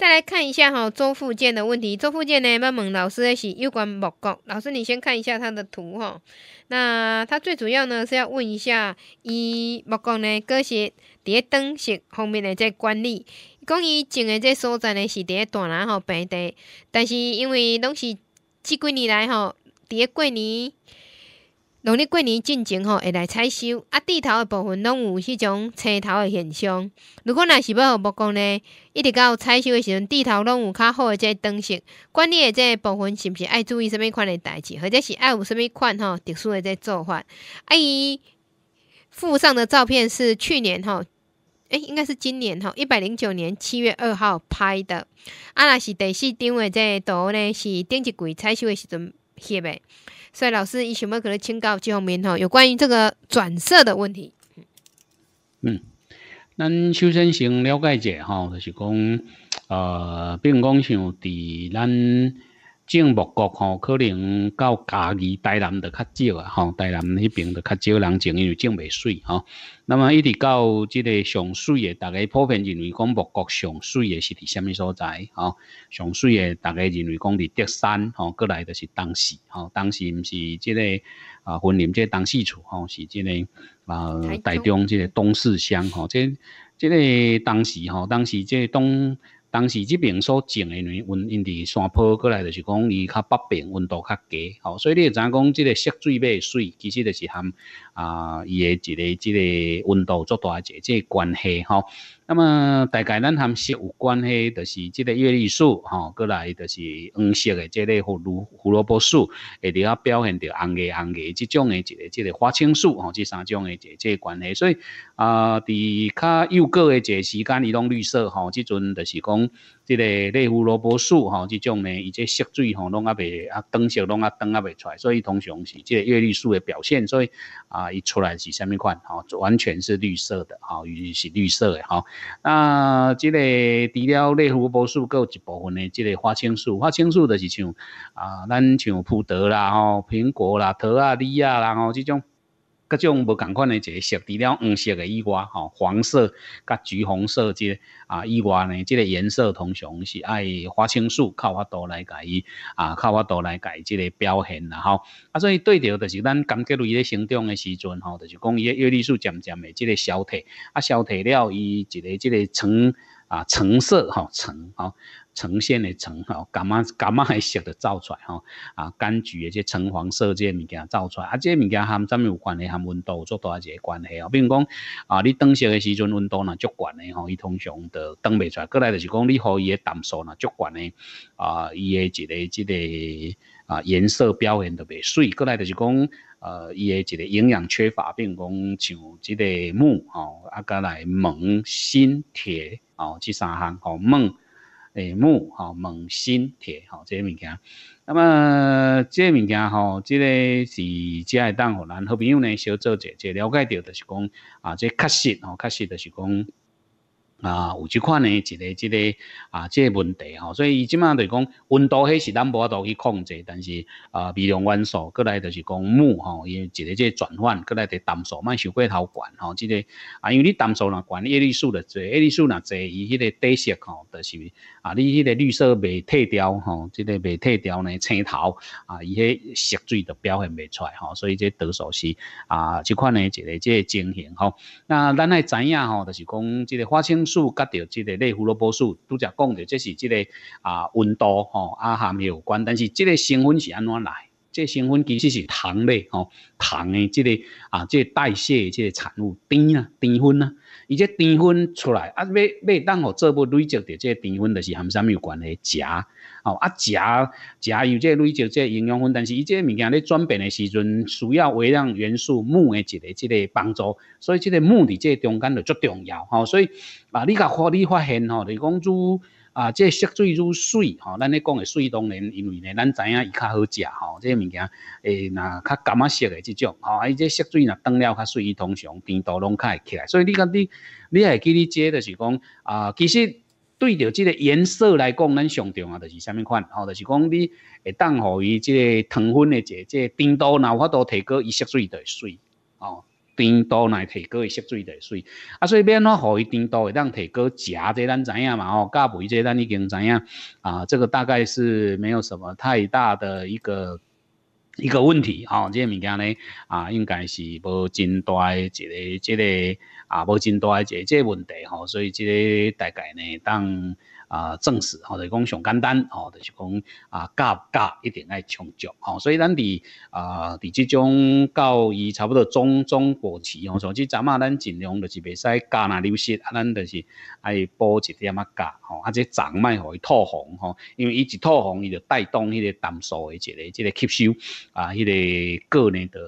再来看一下哈，周富建的问题。周富建呢，要问老师的是有关木工。老师，你先看一下他的图哈。那他最主要呢是要问一下，伊木工呢，是伫咧灯饰方面的这管理，讲伊种的这所在呢是伫咧大南吼平地，但是因为拢是即几年来吼、伫咧过年。农历过年进前吼，会来采收啊。地头的部分拢有迄种青头的现象。如果若是要何木工呢？一直到采收的时阵，地头拢有较好个这饰。管惯的的这部分是毋是爱注意什物款的代志，或者是爱有什物款吼特殊的这做法？啊，伊附上的照片是去年吼，哎，应该是今年吼，一百零九年七月二号拍的。啊，若是第四张的这图呢，是顶一季采收的时阵。是呗，所以老师，伊想要有你请教这方面吼，有关于这个转色的问题？嗯，咱首先先了解一下吼，就是讲呃，并讲像伫咱。种木果吼，可能到嘉义台南的较少啊，吼台南迄边的较少人种，因为种袂水吼。那么一直到即个上水诶，大家普遍认为讲木果上水诶是伫虾米所在吼？上水诶，大家认为讲伫德山吼，过来着是东势吼，东势毋是即个啊，分林即东势厝吼，是即个啊，台中即个东势乡吼，即即个东势吼，东势即东。当时这边所种的呢，因因伫山坡过来，就是讲伊较北边温度较低，好，所以你会知影讲，即个溪水尾水，其实就是含啊，伊的一个这个温度做大一节，即个关系吼。那么大概咱含色有关系，就是即个叶绿素吼，过来就是黄色的这类胡胡萝卜素，会另外表现着红诶，红诶即种的一个即个花青素吼，即三种的即个关系，所以啊，伫较幼个的一个时间，伊拢绿色吼，即阵就是讲。即个类胡萝卜素吼，即种呢，伊即色水吼，拢啊袂啊，灯色拢啊灯啊袂出，来，所以通常是即个叶绿素的表现，所以啊，一出来是虾米款吼，完全是绿色的吼，是绿色的吼。那即个除了类胡萝卜素，有一部分呢，即个花青素，花青素就是像啊，咱像葡萄啦、吼苹果啦、桃啊、李啊啦、吼即种。各种无同款的，一个色除了黄色以外，吼，黄色、甲橘红色即个啊以外呢，即个颜色通常是爱花青素靠法多来改伊，啊靠法多来改即个表现啦吼。啊，所以对着就是咱柑橘类咧生长的时阵吼，就是讲伊的叶绿素渐渐的即个消退，啊消退了，伊一个即个层。啊，橙色哈橙，哦，呈现的橙哈，干嘛干嘛会写的照出来哈？啊，柑橘的这橙黄色这些物件照出来，啊，这些物件含什么有关系？含温度有作多一个关系哦。比如讲啊，你冬色的时阵温度呢足悬的吼，伊通常就冻不出来。过来就是讲，你荷伊个糖素呢足悬的啊，伊个一个即个啊颜色表现特别水。过来就是讲呃，伊诶一个营养缺乏，并讲像即个木吼，啊，甲来锰、锌、铁。哦，这三项，哦，锰、诶，木、哦锰、锌、铁，哦这些物件。那么，这些物件，吼，这个是，即会当，互咱好朋友呢，小做者，即了解着，就是讲，啊，即确实，哦，确实，就是讲。啊，有即款呢一个即个啊，即个问题吼，所以伊即卖就是讲温度迄是咱无度去控制，但是啊，微量元素过来就是讲木吼，一个即个转换过来的氮素莫收过头悬吼，即个啊，因为你氮素若悬，叶绿素数的侪，亚素若济，侪，伊迄个底色吼，就是啊，你迄个绿色未退掉吼，即个未退掉呢，青头啊，伊迄水着表现未出来吼，所以即毒素是啊，即款呢一个即个情形吼。那咱爱知影吼，就是讲即个花青。树甲着即个类胡萝卜素，拄则讲着，这是即个啊温度吼，啊含有关，但是即个成分是安怎来？即个成分其实是糖类吼，糖的即个啊，即个代谢的即个产物，甜啊，甜分啊，伊即甜分出来啊，要要当好做要累积的即个甜分，就是含啥物有关的食哦啊食食有即累积即营养分，但是伊即物件咧转变的时阵，需要微量元素木的一个即个帮助，所以即个钼的即中间就足重要吼，所以啊，你甲发你发现吼，就讲做。啊，即色水愈水吼，咱咧讲诶水当然，因为呢，咱知影伊较好食吼，即个物件，诶，若较甘啊色诶即种吼，啊，伊即色水若当了较水，伊通常甜度拢较会起来，所以你看你，你会记哩，即个是讲啊，其实对着即个颜色来讲，咱上重要就是虾米款吼，就是讲你会当互伊即个糖分诶，即即甜度，若有法度提高伊色水会水哦。甜度来提高的吸水的水，啊，所以免我互伊甜度会当提高，食这咱知影嘛吼，加肥这咱已经知影啊，这个大概是没有什么太大的一个一个问题，吼，这物件呢啊，应该是无真大一个，这个啊，无真大一个这问题吼，所以这个大概呢当。啊证实吼，就讲上简单吼，就是讲啊价价一定爱充足吼，所以咱伫啊伫即种到伊差不多中中国期吼，所以咱啊，咱尽量就是袂使价那流失，啊咱就是爱补一点仔价吼，啊即涨卖互伊套红吼，因为伊一套红伊就带动迄个淡数诶一个即、个吸收啊，迄、那个个人的。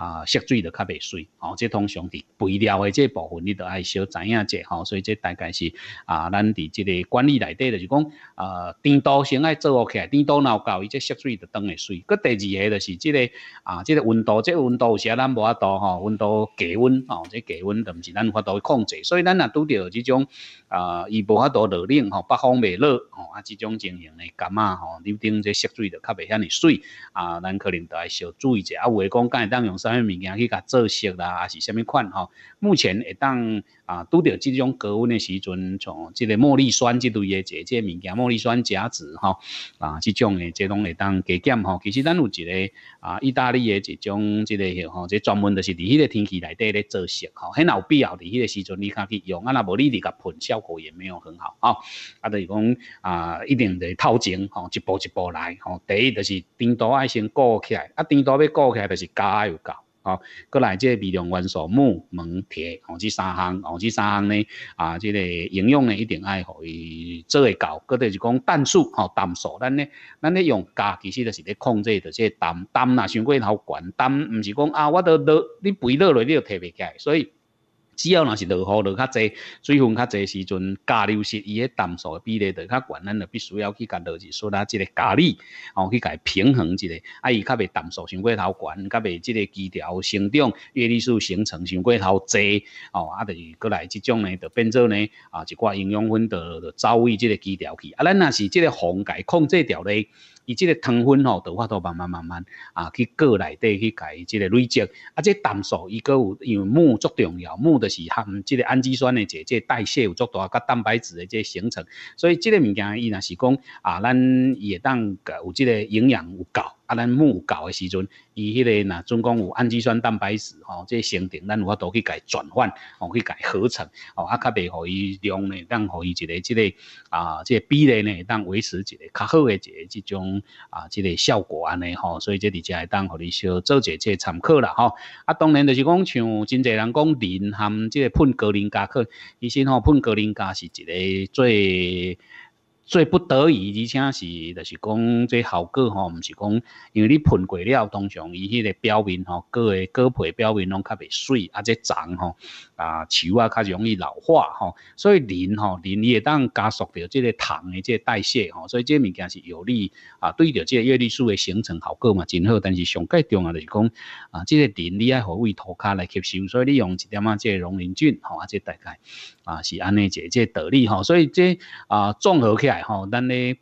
啊，涉水就较袂水，吼，即通常伫肥料的这部分，你都爱小知影者，吼，所以这大概是啊，咱伫即个管理内底就是讲啊，甜度先爱做起来，天多闹够，伊这涉水就当会水。佮第二个就是即个啊，即个温度，即温度有时咱无法度吼，温度低温吼，即低温，咱毋是咱有度去控制，所以咱若拄着即种啊，伊无法度热冷吼，北方袂热吼，啊，即种情形的感冒吼，你顶这涉水就较袂遐尼水啊，咱可能都爱小注意者，啊，有诶讲，敢会当用啥？啊，物件去甲做湿啦，还是什么款吼？目前会当啊，拄着即种高温的时阵，从即个茉莉酸即类的这些物件，茉莉酸甲酯吼啊，即种的这拢会当加减吼。其实咱有一个啊，意大利的一种即个吼，这专门就是伫迄个天气内底咧做湿吼，很有必要伫迄个时阵你较去用啊，若无你伫甲喷效果也没有很好哈。啊，就是讲啊，一定得套前吼，一步一步来吼。第一就是甜度要先顾起来，啊，甜度要顾起来就是加油加。过来，即个微量元素，木、锰、铁，哦，即三项，哦，即三项呢，啊，这个营养呢，一定爱互伊做会到，过第是讲氮素，哦，氮素，咱呢，咱咧用加，其实就是咧控制着这个氮。氮若先过头悬，氮毋是讲啊，我都多，你肥落落，你就摕袂起来。所以。只要若是落雨落较侪，水分较侪时阵，加流失伊个淡素比例就较悬，咱就必须要去甲落去，输啊，即个咖喱哦，去甲伊平衡一下，啊，伊较未淡素伤过头悬，较未即个枝条生长叶绿素形成伤过头侪，哦，啊，就过来即种呢，就变做呢，啊，一寡营养分就就走位即个枝条去。啊，咱若是即个甲伊控制掉咧。伊即个糖分吼，豆法度慢慢慢慢啊去过来的去改即个累积，啊，个胆素伊个有因为木足重要，木的是含即个氨基酸的这这代谢有足大，甲蛋白质的这形成，所以即个物件伊若是讲啊，咱伊会当有即个营养有够。啊，咱木搞的时阵，伊迄个呐，总共有氨基酸蛋白质吼，这个生成，咱有法可去改转换，哦，去改合成，哦，啊，较袂，互伊量当互伊一个，即个啊，这个比例呢，当维持一个较好的一个即种啊，即个效果安尼吼，所以这伫遮会当，互你小做一个参考啦，吼。啊，当然就是讲，像真济人讲磷含，即个喷格林加克，其实吼喷格林加是一个最。最不得已，而且是就是讲最效果吼，毋是讲，因为你喷过了，通常伊迄个表面吼，个个个皮表面拢较袂水，啊，这脏吼啊，树啊较容易老化吼，所以磷吼磷，伊会当加速着即个糖的即代谢吼，所以即物件是有利啊，对着即叶绿素的形成效果嘛真好，但是上界重啊就是讲啊，即个磷你爱互胃涂骹来吸收，所以你用一点啊即溶磷菌吼，啊即大概啊是安尼一即道理吼，所以即啊综合起来。然后，但你。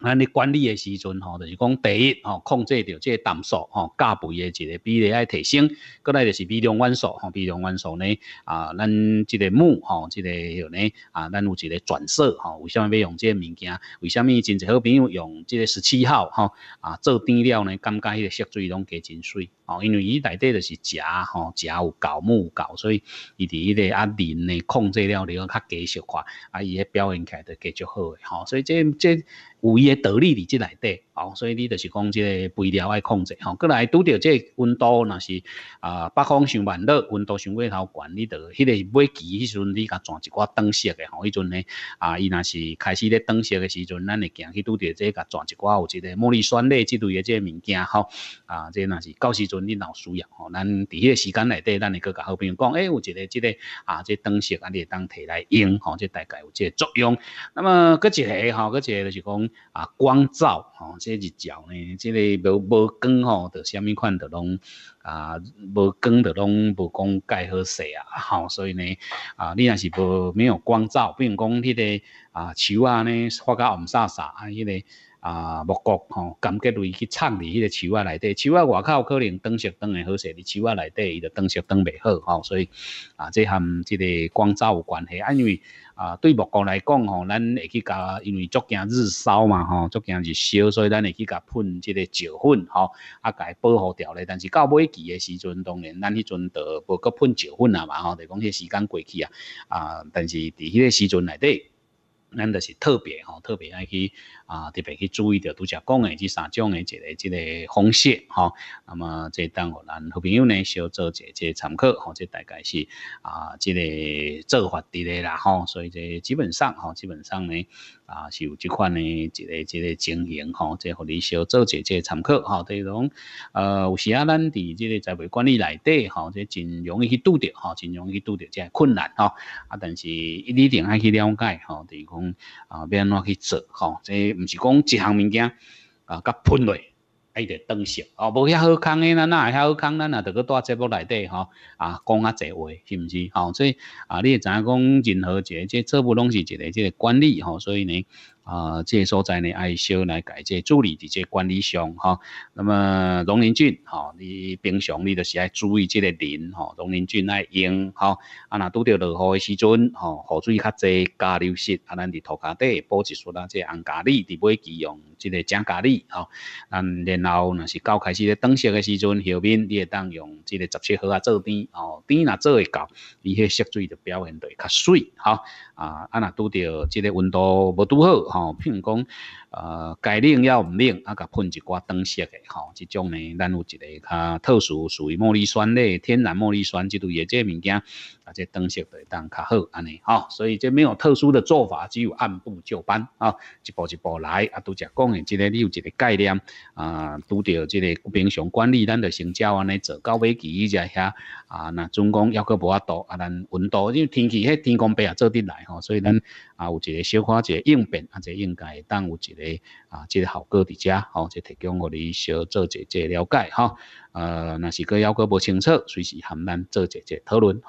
咱咧管理诶时阵吼，就是讲第一吼，控制着即个淡素吼、钙肥诶一个比例爱提升，个来就是微量元素吼，微量元素呢啊，咱即个木吼，即个吼呢啊，咱有一个转色吼，为什么要用即个物件？为什么真侪好朋友用即个十七号吼啊做甜料呢？感觉迄个色水拢加真水吼，因为伊内底就是食吼，食有胶木够，所以伊伫迄个啊磷呢控制了了较加小化，啊伊诶表现起来著加足好诶吼，所以即即。有伊诶道理伫即内底。哦，所以你就是讲即个肥料爱控制吼，再来拄着即个温度若是啊，北方上万热，温度上过头悬，你得迄个尾期迄时阵你甲转一寡灯色诶吼，迄阵呢啊，伊若是开始咧灯色诶时阵，咱会行去拄着即个甲转一寡有一个茉莉酸类之类诶即个物件吼，啊，即个是到时阵你老需要吼，咱伫迄个时间内底，咱会甲好朋友讲，诶，有一个即个啊，即灯色，你当摕来用吼，即大概有即个作用。那么佫一个吼，佫一个就是讲啊，光照吼。即日照呢，即个无无光吼，就虾米款，就拢啊无光就拢无讲盖好势啊 吼，所以呢啊，你若是无没有光照，比如讲迄个啊树啊呢发个唔啥啥啊迄个。啊，木瓜吼，感觉类去撑伫迄个树啊内底，树啊外口可能灯熟灯会好势，伫树啊内底伊就灯熟灯袂好吼，所以啊，这含即个光照有关系，啊，因为啊，对木瓜来讲吼，咱会去甲因为足惊日烧嘛吼，足惊日烧，所以咱会去甲喷即个石粉吼，啊，甲伊保护掉咧。但是到尾期诶时阵，当然咱迄阵就无搁喷石粉啊嘛吼，就讲迄时间过去啊啊，但是伫迄个时阵内底。咱就是特别吼，特别爱去啊，特别去注意到拄则讲诶，即三种诶，一个即个方式吼。那么即等互咱好朋友呢，小做一即参考吼，即大概是啊，即个做法伫咧啦吼。所以即基本上吼，基本上呢啊，是有即款诶一个即个情形吼，即互你小做即个参考吼。就是讲，呃，有时啊，咱伫即个财务管理内底吼，即真容易去拄着吼，真容易去拄着即困难吼。啊，但是一定爱去了解吼，就是讲。啊，要安怎去做吼？这不是讲一项物件啊，甲喷落，一直当心哦。无遐好康的，咱那遐好康，咱那得去带节目内底吼啊，讲较侪话，是不是？吼，所以啊，你也知影讲任何一个这节目拢是一个这个管理吼，所以呢。啊，这个所在呢，爱少来解决，助理这个管理上哈。那么龙林菌哈，你平常你都是爱注意这个磷哈，龙林菌爱用哈。啊，那拄到落雨的时阵哈，雨水较侪，加流失啊，咱伫涂骹底补一束啦，这红咖喱的尾期用，这个正咖喱哈。嗯，然后若是到开始咧灯色的时阵后面你会当用这个十七号啊做砖哦，砖若做会到，伊迄色水就表现得较水哈。啊，啊那拄到这个温度无拄好。哦，譬如讲，呃，该冷要毋冷，啊，甲喷一寡灯色诶吼，即种呢，咱有一个较特殊，属于茉莉酸类天然茉莉酸，即种叶剂物件，啊，即灯色会当较好安尼，吼，所以这没有特殊的做法，只有按部就班啊，一步一步来，啊，拄则讲诶，即个你有一个概念，啊，拄着即个平常管理，咱就成只安尼做，到尾期再遐，啊，那总共要个无法度啊，咱温度因为天气迄天光白啊做得来，吼，所以咱啊有一个小可一个应变啊。即应该会当有一个啊，即个效果伫遮吼，即提供互你小做一即了解哈。呃，若是个还阁无清楚，随时还能做一即讨论